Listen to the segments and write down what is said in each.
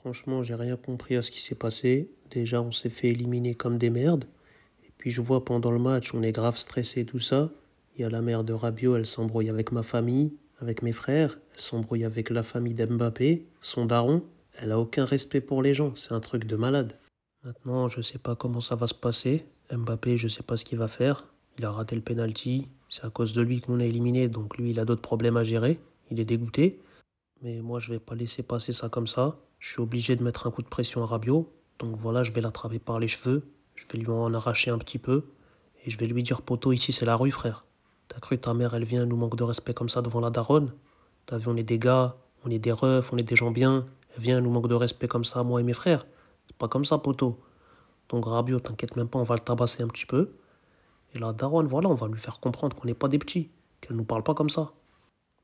Franchement, j'ai rien compris à ce qui s'est passé. Déjà, on s'est fait éliminer comme des merdes. Et puis, je vois pendant le match, on est grave stressé, tout ça. Il y a la mère de Rabio, elle s'embrouille avec ma famille, avec mes frères. Elle s'embrouille avec la famille d'Mbappé, son daron. Elle a aucun respect pour les gens. C'est un truc de malade. Maintenant, je sais pas comment ça va se passer. Mbappé, je sais pas ce qu'il va faire. Il a raté le penalty. C'est à cause de lui qu'on a éliminé, donc lui, il a d'autres problèmes à gérer. Il est dégoûté. Mais moi, je vais pas laisser passer ça comme ça. Je suis obligé de mettre un coup de pression à Rabio Donc voilà, je vais l'attraper par les cheveux. Je vais lui en arracher un petit peu. Et je vais lui dire, poteau, ici c'est la rue, frère. T'as cru ta mère, elle vient, nous manque de respect comme ça devant la daronne T'as vu, on est des gars, on est des refs, on est des gens bien. Elle vient, elle nous manque de respect comme ça, moi et mes frères. C'est pas comme ça, poteau. Donc Rabio t'inquiète même pas, on va le tabasser un petit peu. Et la daronne, voilà, on va lui faire comprendre qu'on n'est pas des petits, qu'elle nous parle pas comme ça.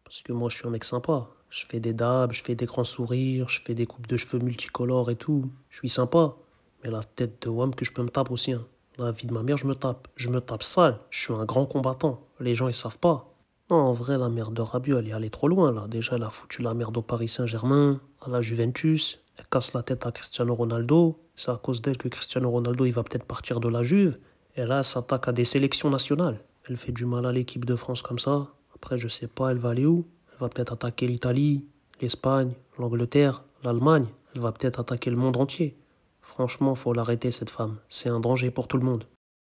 Parce que moi, je suis un mec sympa. Je fais des dabs, je fais des grands sourires, je fais des coupes de cheveux multicolores et tout. Je suis sympa. Mais la tête de WAM que je peux me taper aussi. Hein. La vie de ma mère, je me tape. Je me tape sale. Je suis un grand combattant. Les gens, ils savent pas. Non, en vrai, la mère de Rabiot, elle est allée trop loin, là. Déjà, elle a foutu la mère de Paris Saint-Germain, à la Juventus. Elle casse la tête à Cristiano Ronaldo. C'est à cause d'elle que Cristiano Ronaldo, il va peut-être partir de la Juve. Et là, elle s'attaque à des sélections nationales. Elle fait du mal à l'équipe de France comme ça. Après, je sais pas, elle va aller où elle va peut-être attaquer l'Italie, l'Espagne, l'Angleterre, l'Allemagne. Elle va peut-être attaquer le monde entier. Franchement, faut l'arrêter cette femme. C'est un danger pour tout le monde.